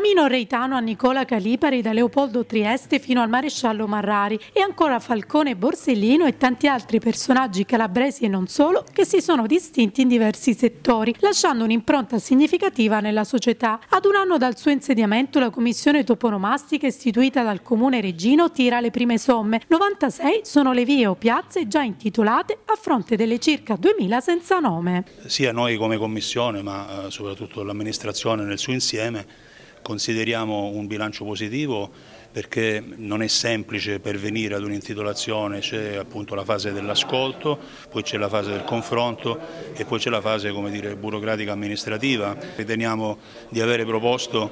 Camino reitano a Nicola Calipari da Leopoldo Trieste fino al maresciallo Marrari e ancora Falcone Borsellino e tanti altri personaggi calabresi e non solo che si sono distinti in diversi settori, lasciando un'impronta significativa nella società. Ad un anno dal suo insediamento la commissione toponomastica istituita dal comune Regino tira le prime somme. 96 sono le vie o piazze già intitolate a fronte delle circa 2000 senza nome. Sia noi come commissione ma eh, soprattutto l'amministrazione nel suo insieme consideriamo un bilancio positivo perché non è semplice pervenire ad un'intitolazione, c'è appunto la fase dell'ascolto, poi c'è la fase del confronto e poi c'è la fase dire, burocratica amministrativa. Riteniamo di avere proposto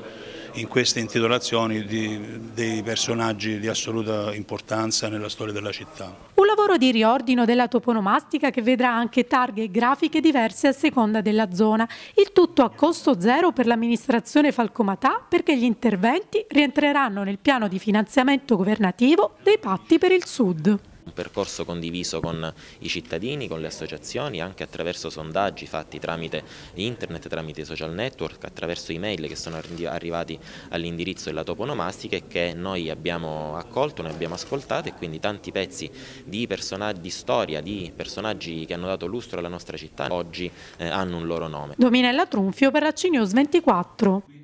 in queste intitolazioni di, dei personaggi di assoluta importanza nella storia della città. Un lavoro di riordino della toponomastica che vedrà anche targhe e grafiche diverse a seconda della zona. Il tutto a costo zero per l'amministrazione Falcomatà perché gli interventi rientreranno nel piano di finanziamento governativo dei patti per il Sud. Un percorso condiviso con i cittadini, con le associazioni, anche attraverso sondaggi fatti tramite internet, tramite i social network, attraverso email che sono arrivati all'indirizzo della toponomastica e che noi abbiamo accolto, noi abbiamo ascoltato e quindi tanti pezzi di, di storia, di personaggi che hanno dato lustro alla nostra città oggi eh, hanno un loro nome. Dominella Trunfio per la News 24.